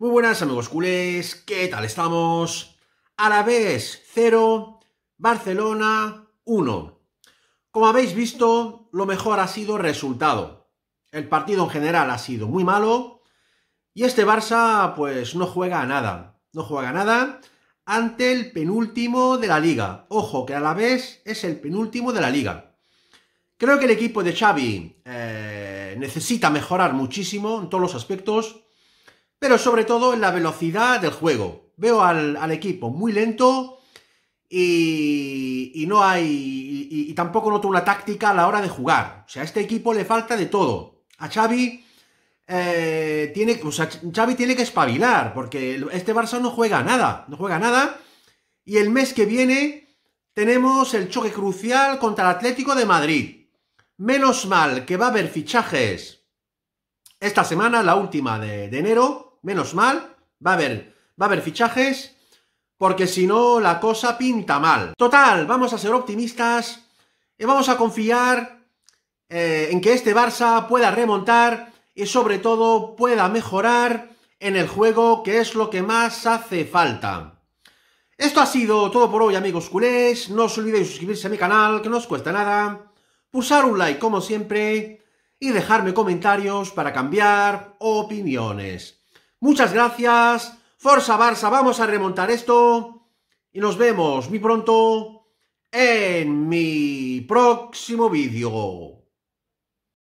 Muy buenas amigos culés, ¿qué tal estamos? A la vez 0, Barcelona 1. Como habéis visto, lo mejor ha sido resultado. El partido en general ha sido muy malo y este Barça pues no juega a nada. No juega nada ante el penúltimo de la liga. Ojo, que a la vez es el penúltimo de la liga. Creo que el equipo de Xavi eh, necesita mejorar muchísimo en todos los aspectos pero sobre todo en la velocidad del juego. Veo al, equipo muy lento y, no hay. Y, tampoco noto una táctica a la hora de jugar. O sea, a este equipo le falta de todo. A Xavi. Eh, tiene, o Xavi tiene que espabilar, porque este Barça no juega nada, no juega nada. Y el mes que viene tenemos el choque crucial contra el Atlético de Madrid. Menos mal que va a haber fichajes esta semana, la última de enero, menos mal, va a haber, va a haber fichajes, porque si no la cosa pinta mal. Total, vamos a ser optimistas y vamos a confiar eh, en que este Barça pueda remontar y sobre todo pueda mejorar en el juego, que es lo que más hace falta. Esto ha sido todo por hoy, amigos culés. No os olvidéis suscribirse a mi canal, que no os cuesta nada. Pusar un like, como siempre. Y dejarme comentarios para cambiar opiniones. Muchas gracias. Forza Barça, vamos a remontar esto. Y nos vemos muy pronto en mi próximo vídeo.